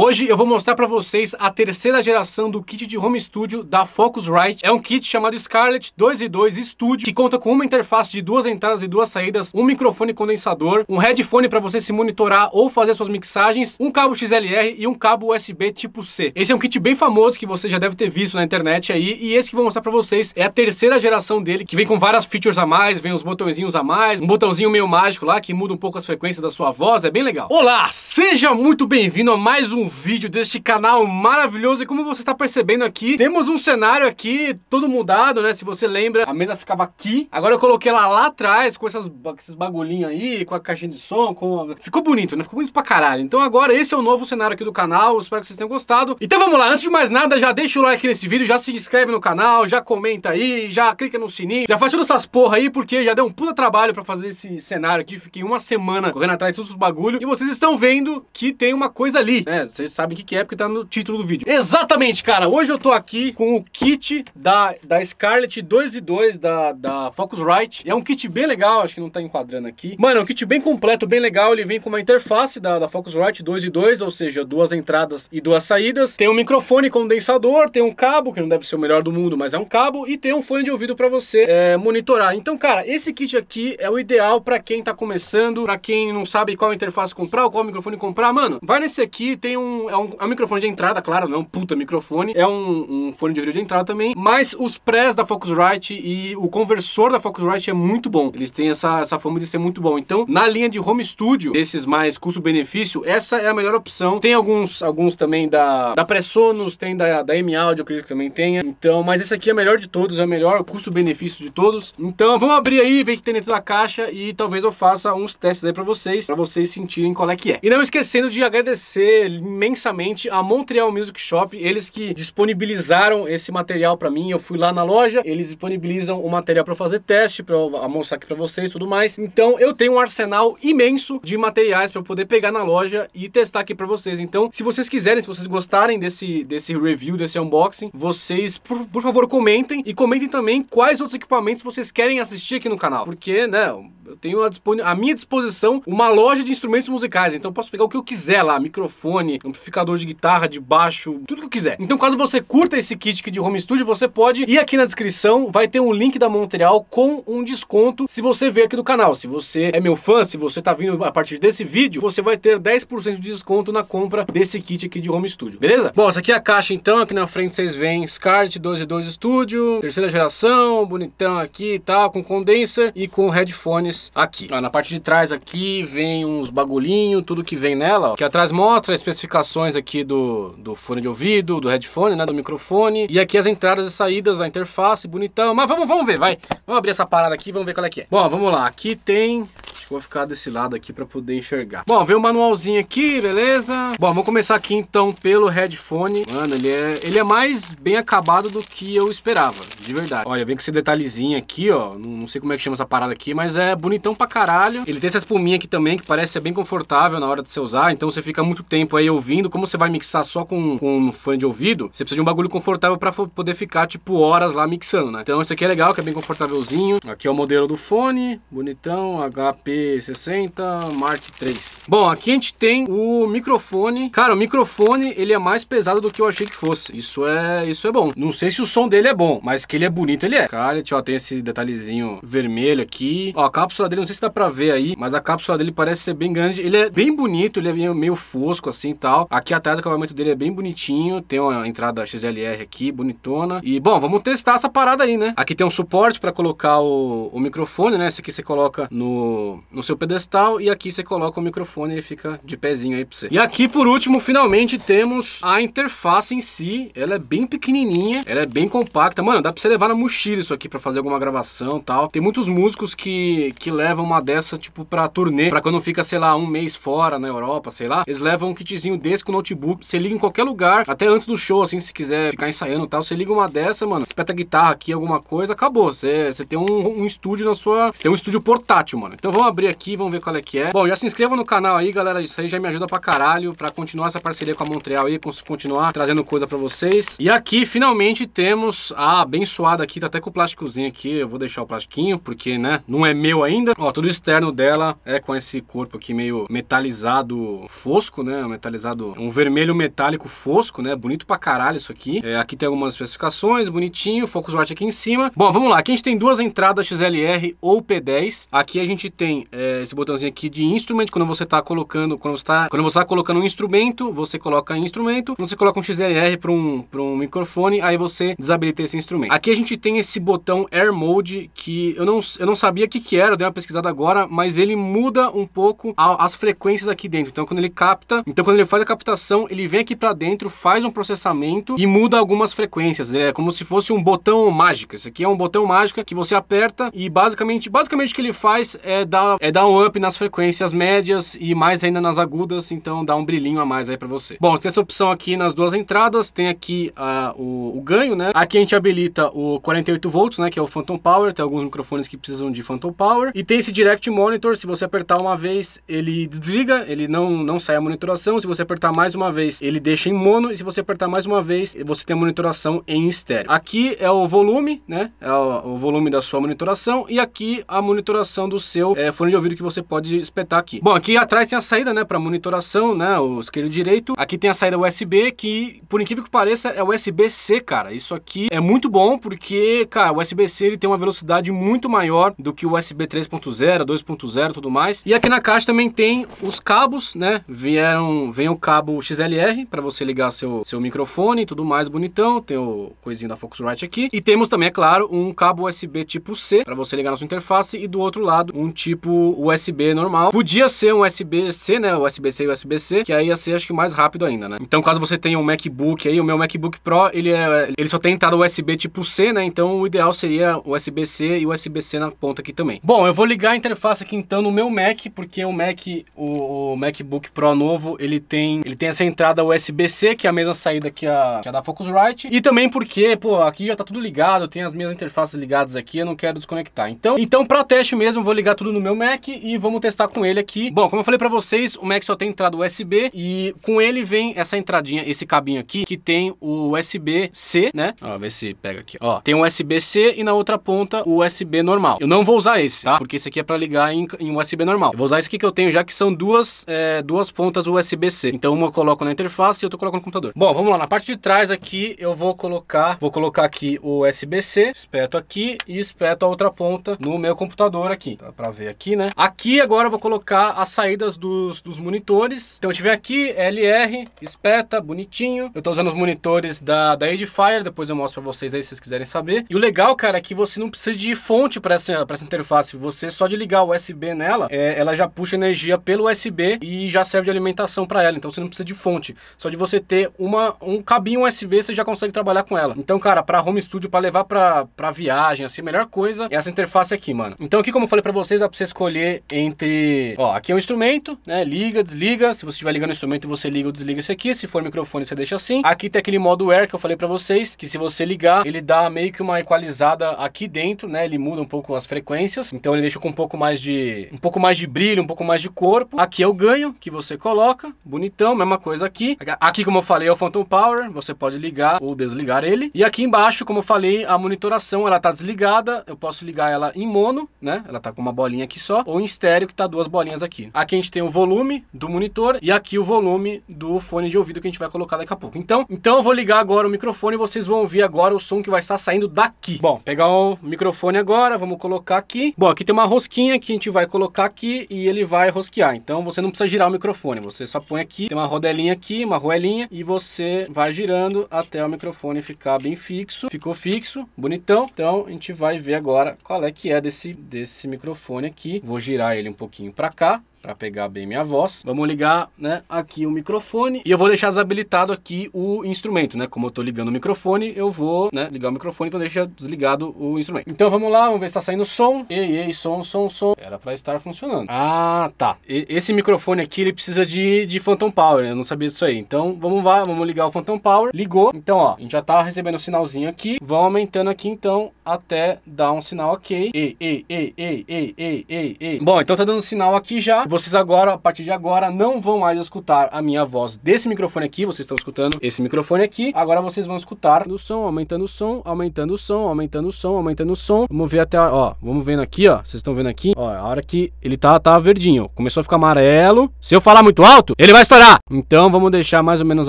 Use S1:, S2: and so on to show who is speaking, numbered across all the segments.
S1: Hoje eu vou mostrar para vocês a terceira geração do kit de home studio da Focusrite. É um kit chamado Scarlett 2 e 2 Studio, que conta com uma interface de duas entradas e duas saídas, um microfone condensador, um headphone para você se monitorar ou fazer suas mixagens, um cabo XLR e um cabo USB tipo C. Esse é um kit bem famoso que você já deve ter visto na internet aí, e esse que eu vou mostrar para vocês é a terceira geração dele, que vem com várias features a mais, vem os botõezinhos a mais, um botãozinho meio mágico lá que muda um pouco as frequências da sua voz, é bem legal. Olá, seja muito bem-vindo a mais um vídeo deste canal maravilhoso. E como você está percebendo aqui, temos um cenário aqui todo mudado, né? Se você lembra, a mesa ficava aqui. Agora eu coloquei ela lá atrás com essas, esses bagulhinhos aí, com a caixinha de som, com... Ficou bonito, né? Ficou bonito pra caralho. Então agora esse é o novo cenário aqui do canal. espero que vocês tenham gostado. Então vamos lá. Antes de mais nada, já deixa o like nesse vídeo, já se inscreve no canal, já comenta aí, já clica no sininho, já faz todas essas porra aí, porque já deu um puta trabalho pra fazer esse cenário aqui. Fiquei uma semana correndo atrás de todos os bagulhos. E vocês estão vendo que tem uma coisa ali, né? Vocês sabem o que, que é, porque tá no título do vídeo. Exatamente, cara. Hoje eu tô aqui com o kit da, da Scarlett 2 e 2 da, da Focusrite. E é um kit bem legal, acho que não tá enquadrando aqui. Mano, é um kit bem completo, bem legal. Ele vem com uma interface da, da Focusrite 2 e 2, ou seja, duas entradas e duas saídas. Tem um microfone condensador, tem um cabo, que não deve ser o melhor do mundo, mas é um cabo. E tem um fone de ouvido para você é, monitorar. Então, cara, esse kit aqui é o ideal para quem tá começando, para quem não sabe qual interface comprar, qual microfone comprar. Mano, vai nesse aqui, tem um, é um, é um microfone de entrada, claro, não é um puta microfone, é um, um fone de ouvido de entrada também, mas os prés da Focusrite e o conversor da Focusrite é muito bom. Eles têm essa, essa fama de ser muito bom. Então, na linha de home studio, desses mais custo-benefício, essa é a melhor opção. Tem alguns, alguns também da, da Presonus, tem da, da M-Audio, acredito que também tenha. Então, mas esse aqui é o melhor de todos, é o melhor custo-benefício de todos. Então, vamos abrir aí, ver o que tem dentro da caixa e talvez eu faça uns testes aí para vocês, para vocês sentirem qual é que é. E não esquecendo de agradecer imensamente a Montreal Music Shop, eles que disponibilizaram esse material para mim. Eu fui lá na loja, eles disponibilizam o material para fazer teste, para mostrar aqui para vocês e tudo mais. Então eu tenho um arsenal imenso de materiais para poder pegar na loja e testar aqui para vocês. Então, se vocês quiserem, se vocês gostarem desse, desse review, desse unboxing, vocês, por, por favor, comentem e comentem também quais outros equipamentos vocês querem assistir aqui no canal, porque, né, eu tenho à, à minha disposição uma loja de instrumentos musicais, então eu posso pegar o que eu quiser lá, microfone, amplificador de guitarra, de baixo, tudo que eu quiser. Então caso você curta esse kit aqui de home studio, você pode ir aqui na descrição, vai ter um link da Montreal com um desconto se você ver aqui do canal. Se você é meu fã, se você tá vindo a partir desse vídeo, você vai ter 10% de desconto na compra desse kit aqui de home studio, beleza? Bom, essa aqui é a caixa então, aqui na frente vocês veem SCART 122 Studio, terceira geração, bonitão aqui e tal, com condenser e com headphones aqui. Ó, ah, na parte de trás aqui vem uns bagulhinho, tudo que vem nela, ó, que atrás mostra as especificações aqui do, do fone de ouvido, do headphone, né, do microfone, e aqui as entradas e saídas da interface, bonitão, mas vamos, vamos ver, vai, vamos abrir essa parada aqui, vamos ver qual é que é. Bom, vamos lá, aqui tem vou ficar desse lado aqui para poder enxergar. Bom, veio o manualzinho aqui, beleza? Bom, vamos começar aqui então pelo headphone. Mano, ele é, ele é mais bem acabado do que eu esperava, de verdade. Olha, vem com esse detalhezinho aqui, ó. Não, não sei como é que chama essa parada aqui, mas é bonito bonitão pra caralho. Ele tem essas espuminha aqui também, que parece ser bem confortável na hora de você usar. Então você fica muito tempo aí ouvindo. Como você vai mixar só com, com um fone de ouvido, você precisa de um bagulho confortável pra poder ficar, tipo, horas lá mixando, né? Então esse aqui é legal, que é bem confortávelzinho. Aqui é o modelo do fone, bonitão, HP60 Mark III. Bom, aqui a gente tem o microfone. Cara, o microfone, ele é mais pesado do que eu achei que fosse. Isso é, isso é bom. Não sei se o som dele é bom, mas que ele é bonito, ele é. Cara, ó, tem esse detalhezinho vermelho aqui. Ó, a cápsula cápsula dele, não sei se dá pra ver aí, mas a cápsula dele parece ser bem grande. Ele é bem bonito, ele é meio, fosco assim e tal. Aqui atrás o acabamento dele é bem bonitinho, tem uma entrada XLR aqui, bonitona. E, bom, vamos testar essa parada aí, né? Aqui tem um suporte para colocar o, o, microfone, né? Esse aqui você coloca no, no seu pedestal e aqui você coloca o microfone e ele fica de pezinho aí pra você. E aqui, por último, finalmente temos a interface em si. Ela é bem pequenininha, ela é bem compacta. Mano, dá pra você levar na mochila isso aqui para fazer alguma gravação e tal. Tem muitos músicos que, que que levam uma dessa, tipo, pra turnê, pra quando fica, sei lá, um mês fora na Europa, sei lá, eles levam um kitzinho desse com notebook, você liga em qualquer lugar, até antes do show, assim, se quiser ficar ensaiando e tal, você liga uma dessa, mano, espeta guitarra aqui, alguma coisa, acabou, você, você tem um, um estúdio na sua, você tem um estúdio portátil, mano. Então vamos abrir aqui, vamos ver qual é que é. Bom, já se inscreva no canal aí, galera, isso aí já me ajuda pra caralho, pra continuar essa parceria com a Montreal aí, continuar trazendo coisa pra vocês. E aqui, finalmente, temos a abençoada aqui, tá até com o plásticozinho aqui, eu vou deixar o plastiquinho, porque, né, não é meu ainda, ainda. Ó, tudo externo dela é com esse corpo aqui meio metalizado fosco, né? Metalizado, um vermelho metálico fosco, né? Bonito pra caralho isso aqui. É, aqui tem algumas especificações, bonitinho, Focus Watch aqui em cima. Bom, vamos lá. Aqui a gente tem duas entradas XLR ou P10. Aqui a gente tem é, esse botãozinho aqui de instrument, quando você tá colocando, quando você tá, quando você tá colocando um instrumento, você coloca instrumento. Quando você coloca um XLR para um, pra um microfone, aí você desabilita esse instrumento. Aqui a gente tem esse botão Air Mode, que eu não, eu não sabia o que que era, dei uma pesquisada agora, mas ele muda um pouco a, as frequências aqui dentro. Então quando ele capta, então quando ele faz a captação, ele vem aqui para dentro, faz um processamento e muda algumas frequências. É como se fosse um botão mágico. Esse aqui é um botão mágico que você aperta e basicamente, basicamente o que ele faz é dar, é dar um up nas frequências médias e mais ainda nas agudas, então dá um brilhinho a mais aí para você. Bom, tem essa opção aqui nas duas entradas, tem aqui uh, o, o ganho, né? Aqui a gente habilita o 48 volts, né, que é o Phantom Power, tem alguns microfones que precisam de Phantom Power monitor. E tem esse Direct Monitor, se você apertar uma vez, ele desliga, ele não, não sai a monitoração. Se você apertar mais uma vez, ele deixa em mono. E se você apertar mais uma vez, você tem a monitoração em estéreo. Aqui é o volume, né? É o, o volume da sua monitoração. E aqui a monitoração do seu é, fone de ouvido que você pode espetar aqui. Bom, aqui atrás tem a saída, né? Para monitoração, né? O esquerdo direito. Aqui tem a saída USB, que por incrível que pareça, é USB-C, cara. Isso aqui é muito bom porque, cara, o USB-C ele tem uma velocidade muito maior do que o USB 3 3.0, 2.0 tudo mais. E aqui na caixa também tem os cabos, né? Vieram, vem o cabo XLR para você ligar seu, seu microfone e tudo mais bonitão. Tem o coisinho da Focusrite aqui. E temos também, é claro, um cabo USB tipo C para você ligar na sua interface e do outro lado um tipo USB normal. Podia ser um USB-C, né? USB-C e USB-C, que aí ia ser acho que mais rápido ainda, né? Então caso você tenha um MacBook aí, o meu MacBook Pro, ele, é, ele só tem entrada USB tipo C, né? Então o ideal seria USB-C e USB-C na ponta aqui também. Bom, eu vou ligar a interface aqui então no meu Mac, porque o Mac, o, o MacBook Pro novo, ele tem, ele tem essa entrada USB-C, que é a mesma saída que a, que a da Focusrite. E também porque, pô, aqui já tá tudo ligado, eu tenho as minhas interfaces ligadas aqui, eu não quero desconectar. Então, então para teste mesmo, eu vou ligar tudo no meu Mac e vamos testar com ele aqui. Bom, como eu falei para vocês, o Mac só tem entrada USB e com ele vem essa entradinha, esse cabinho aqui, que tem o USB-C, né? Ó, ver se pega aqui. Ó, tem o USB-C e na outra ponta o USB normal. Eu não vou usar esse, tá? Tá. Porque esse aqui é para ligar em, em, USB normal. Eu vou usar esse aqui que eu tenho já, que são duas, é, duas pontas USB-C. Então uma eu coloco na interface e outra eu coloco no computador. Bom, vamos lá. Na parte de trás aqui eu vou colocar, vou colocar aqui o USB-C, espeto aqui e espeto a outra ponta no meu computador aqui. Dá pra ver aqui, né? Aqui agora eu vou colocar as saídas dos, dos monitores. Então eu tiver aqui, LR, espeta, bonitinho. Eu tô usando os monitores da, da Edifier, depois eu mostro pra vocês aí se vocês quiserem saber. E o legal, cara, é que você não precisa de fonte para essa, pra essa interface. Você você só de ligar o USB nela, é, ela já puxa energia pelo USB e já serve de alimentação para ela. Então você não precisa de fonte. Só de você ter uma, um cabinho USB, você já consegue trabalhar com ela. Então, cara, para home studio, para levar para viagem, assim, a melhor coisa é essa interface aqui, mano. Então aqui, como eu falei para vocês, dá para você escolher entre... Ó, aqui é um instrumento, né? Liga, desliga. Se você estiver ligando o instrumento, você liga ou desliga esse aqui. Se for microfone, você deixa assim. Aqui tem aquele modo Air que eu falei para vocês, que se você ligar, ele dá meio que uma equalizada aqui dentro, né? Ele muda um pouco as frequências. Então ele deixa com um pouco mais de um pouco mais de brilho, um pouco mais de corpo. Aqui é o ganho que você coloca, bonitão, mesma coisa aqui. Aqui, como eu falei, é o Phantom Power, você pode ligar ou desligar ele. E aqui embaixo, como eu falei, a monitoração, ela tá desligada, eu posso ligar ela em mono, né? Ela tá com uma bolinha aqui só, ou em estéreo, que tá duas bolinhas aqui. Aqui a gente tem o volume do monitor e aqui o volume do fone de ouvido que a gente vai colocar daqui a pouco. Então, então eu vou ligar agora o microfone e vocês vão ouvir agora o som que vai estar saindo daqui. Bom, pegar o microfone agora, vamos colocar aqui. Bom, aqui tem uma rosquinha que a gente vai colocar aqui e ele vai rosquear. Então você não precisa girar o microfone, você só põe aqui, tem uma rodelinha aqui, uma roelinha e você vai girando até o microfone ficar bem fixo. Ficou fixo, bonitão. Então a gente vai ver agora qual é que é desse, desse microfone aqui. Vou girar ele um pouquinho para cá para pegar bem minha voz. Vamos ligar, né, aqui o microfone e eu vou deixar desabilitado aqui o instrumento, né? Como eu tô ligando o microfone, eu vou, né, ligar o microfone, então deixa desligado o instrumento. Então vamos lá, vamos ver se tá saindo som. Ei, ei, som, som, som. Era para estar funcionando. Ah, tá. E, esse microfone aqui, ele precisa de, de phantom power, né? Eu não sabia disso aí. Então, vamos lá, vamos ligar o phantom power. Ligou. Então, ó, a gente já tá recebendo o sinalzinho aqui. Vão aumentando aqui então até dar um sinal OK. Ei, ei, ei, ei, ei, ei, ei, ei. Bom, então tá dando sinal aqui já. Vocês agora, a partir de agora, não vão mais escutar a minha voz desse microfone aqui. Vocês estão escutando esse microfone aqui. Agora vocês vão escutar o som, aumentando o som, aumentando o som, aumentando o som, aumentando o som. Vamos ver até, ó, vamos vendo aqui, ó. Vocês estão vendo aqui, ó, a hora que ele tá, tá verdinho. Começou a ficar amarelo. Se eu falar muito alto, ele vai estourar. Então vamos deixar mais ou menos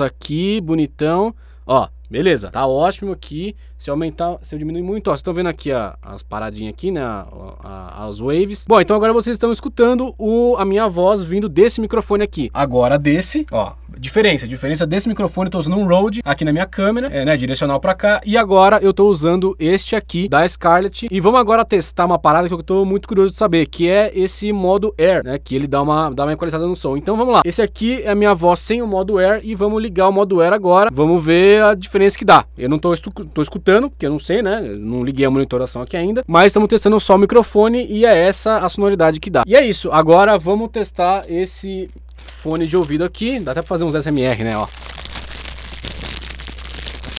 S1: aqui, bonitão. Ó, beleza, tá ótimo aqui. Se aumentar, se eu diminuir muito, ó, vocês estão vendo aqui a, as paradinhas aqui, né, a, a, as waves. Bom, então agora vocês estão escutando o, a minha voz vindo desse microfone aqui. Agora desse, ó, diferença, diferença desse microfone, eu tô usando um Rode aqui na minha câmera, é, né, direcional para cá, e agora eu tô usando este aqui da Scarlett. E vamos agora testar uma parada que eu tô muito curioso de saber, que é esse modo Air, né, que ele dá uma, dá uma equalizada no som. Então vamos lá, esse aqui é a minha voz sem o modo Air e vamos ligar o modo Air agora, vamos ver a diferença que dá. Eu não tô, tô escutando testando, porque eu não sei, né? Não liguei a monitoração aqui ainda, mas estamos testando só o microfone e é essa a sonoridade que dá. E é isso, agora vamos testar esse fone de ouvido aqui, dá até pra fazer uns SMR, né, ó.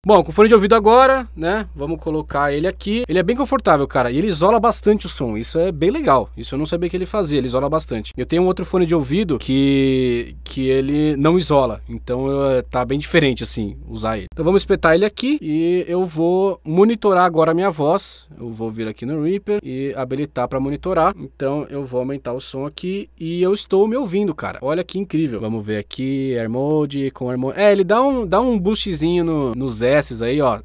S1: Bom, com fone de ouvido agora, né? Vamos colocar ele aqui. Ele é bem confortável, cara. E ele isola bastante o som. Isso é bem legal. Isso eu não sabia que ele fazia. Ele isola bastante. Eu tenho um outro fone de ouvido que que ele não isola. Então eu, eh, tá bem diferente assim usar ele. Então vamos espetar ele aqui e eu vou monitorar agora a minha voz. Eu vou vir aqui no Reaper e habilitar para monitorar. Então eu vou aumentar o som aqui e eu estou me ouvindo, cara. Olha que incrível. Vamos ver aqui, Air Mode com Air Mode. É, ele dá um dá um boostzinho no no zero esses aí, ó.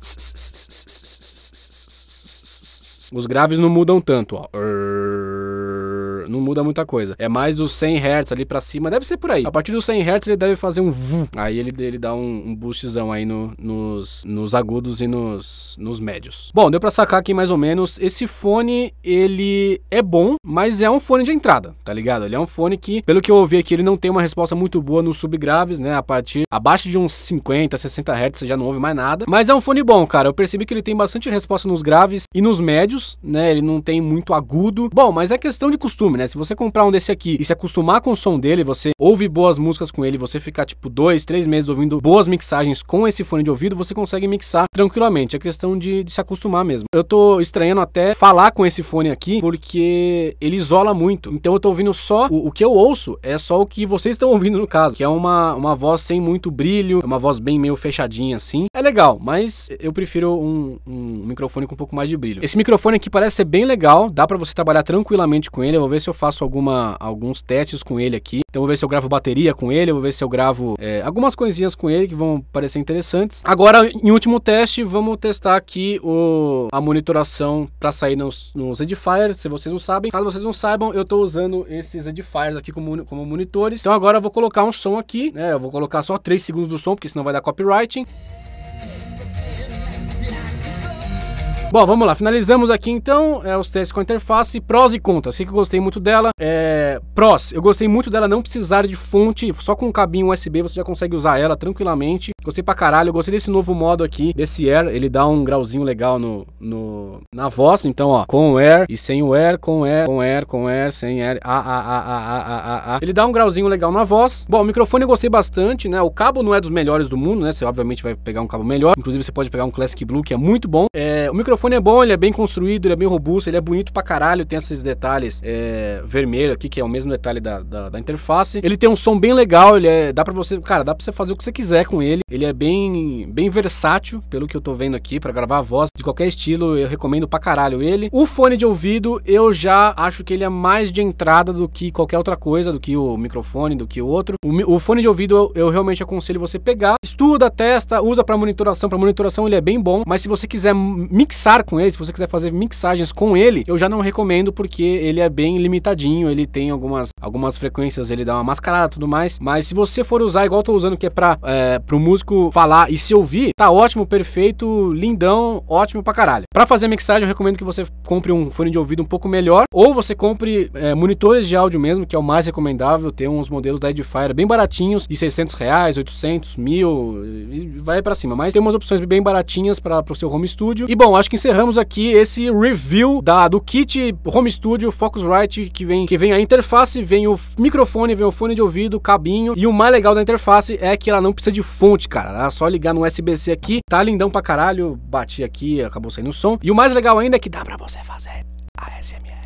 S1: Os graves não mudam tanto, ó. Não muda muita coisa. É mais dos 100 Hz ali pra cima. Deve ser por aí. A partir dos 100 Hz ele deve fazer um VU. Aí ele, ele dá um, um boostzão aí no, nos, nos agudos e nos, nos médios. Bom, deu pra sacar aqui mais ou menos. Esse fone, ele é bom, mas é um fone de entrada, tá ligado? Ele é um fone que, pelo que eu ouvi aqui, ele não tem uma resposta muito boa nos subgraves, né? A partir, abaixo de uns 50, 60 Hz você já não ouve mais nada. Mas é um fone bom, cara. Eu percebi que ele tem bastante resposta nos graves e nos médios, né? Ele não tem muito agudo. Bom, mas é questão de costume né? Se você comprar um desse aqui e se acostumar com o som dele, você ouve boas músicas com ele, você ficar tipo dois, três meses ouvindo boas mixagens com esse fone de ouvido, você consegue mixar tranquilamente. É questão de, de se acostumar mesmo. Eu tô estranhando até falar com esse fone aqui, porque ele isola muito. Então eu tô ouvindo só o, o que eu ouço, é só o que vocês estão ouvindo no caso, que é uma, uma voz sem muito brilho, é uma voz bem meio fechadinha assim. É legal, mas eu prefiro um, um microfone com um pouco mais de brilho. Esse microfone aqui parece ser bem legal, dá para você trabalhar tranquilamente com ele. Eu vou ver se se eu faço alguma, alguns testes com ele aqui. Então vou ver se eu gravo bateria com ele, vou ver se eu gravo é, algumas coisinhas com ele que vão parecer interessantes. Agora, em último teste, vamos testar aqui o, a monitoração para sair nos, nos Edifier. Se vocês não sabem, caso vocês não saibam, eu estou usando esses Edifiers aqui como, como monitores. Então agora eu vou colocar um som aqui, né? Eu vou colocar só 3 segundos do som, porque senão vai dar copywriting. Bom, vamos lá. Finalizamos aqui então é, os testes com a interface. Prós e contras. O que eu gostei muito dela é. Prós. Eu gostei muito dela não precisar de fonte. Só com um cabinho USB você já consegue usar ela tranquilamente. Gostei pra caralho. Eu gostei desse novo modo aqui, desse Air. Ele dá um grauzinho legal no, no, na voz. Então, ó, com o Air e sem o Air, com Air, com Air, com Air, sem Air. a a a a a a a. Ele dá um grauzinho legal na voz. Bom, o microfone eu gostei bastante, né? O cabo não é dos melhores do mundo, né? Você obviamente vai pegar um cabo melhor. Inclusive, você pode pegar um Classic Blue, que é muito bom. É, o microfone é bom, ele é bem construído, ele é bem robusto, ele é bonito pra caralho, tem esses detalhes é, vermelho aqui, que é o mesmo detalhe da, da, da, interface. Ele tem um som bem legal, ele é, dá pra você, cara, dá pra você fazer o que você quiser com ele. Ele é bem, bem versátil, pelo que eu tô vendo aqui, pra gravar a voz de qualquer estilo, eu recomendo pra caralho ele. O fone de ouvido, eu já acho que ele é mais de entrada do que qualquer outra coisa, do que o microfone, do que o outro. O, o fone de ouvido, eu, eu realmente aconselho você pegar, estuda, testa, usa pra monitoração, pra monitoração ele é bem bom, mas se você quiser mixar mixar com ele, se você quiser fazer mixagens com ele, eu já não recomendo porque ele é bem limitadinho, ele tem algumas, algumas frequências, ele dá uma mascarada e tudo mais, mas se você for usar igual eu tô usando que é pra, é, pro músico falar e se ouvir, tá ótimo, perfeito, lindão, ótimo pra caralho. Pra fazer mixagem, eu recomendo que você compre um fone de ouvido um pouco melhor, ou você compre é, monitores de áudio mesmo, que é o mais recomendável, tem uns modelos da Edifier bem baratinhos, de 600 reais, 800, mil, vai para cima, mas tem umas opções bem baratinhas para pro seu home studio. E bom, acho que encerramos aqui esse review da, do kit Home Studio Focusrite que vem, que vem a interface, vem o microfone, vem o fone de ouvido, cabinho. E o mais legal da interface é que ela não precisa de fonte, cara. É só ligar no USB-C aqui, tá lindão pra caralho. Bati aqui, acabou saindo o som. E o mais legal ainda é que dá pra você fazer a ASMR.